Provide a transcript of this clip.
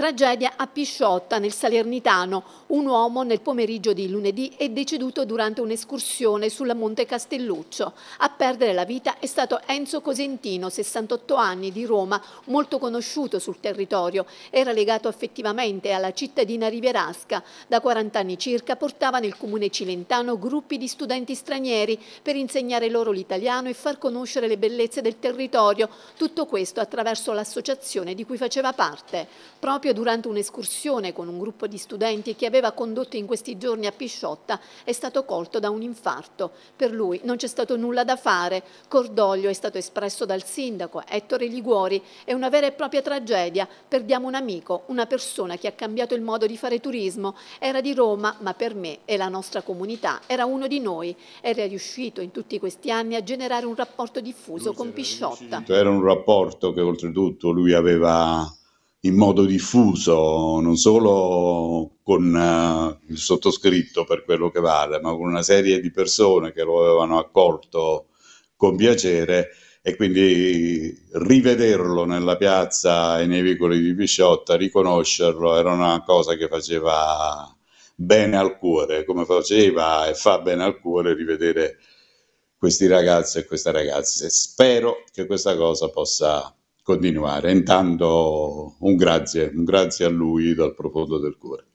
Tragedia a Pisciotta, nel Salernitano. Un uomo nel pomeriggio di lunedì è deceduto durante un'escursione sulla Monte Castelluccio. A perdere la vita è stato Enzo Cosentino, 68 anni, di Roma, molto conosciuto sul territorio. Era legato affettivamente alla cittadina rivierasca. Da 40 anni circa portava nel comune cilentano gruppi di studenti stranieri per insegnare loro l'italiano e far conoscere le bellezze del territorio. Tutto questo attraverso l'associazione di cui faceva parte. Proprio proprio durante un'escursione con un gruppo di studenti che aveva condotto in questi giorni a Pisciotta, è stato colto da un infarto. Per lui non c'è stato nulla da fare. Cordoglio è stato espresso dal sindaco Ettore Liguori. È una vera e propria tragedia. Perdiamo un amico, una persona che ha cambiato il modo di fare turismo. Era di Roma, ma per me e la nostra comunità era uno di noi. Era riuscito in tutti questi anni a generare un rapporto diffuso lui con Pisciotta. Era un rapporto che oltretutto lui aveva in modo diffuso, non solo con uh, il sottoscritto per quello che vale, ma con una serie di persone che lo avevano accolto con piacere e quindi rivederlo nella piazza e nei vicoli di Pisciotta, riconoscerlo, era una cosa che faceva bene al cuore, come faceva e fa bene al cuore rivedere questi ragazzi e queste ragazze. Spero che questa cosa possa continuare. Intanto un grazie, un grazie a lui dal profondo del cuore.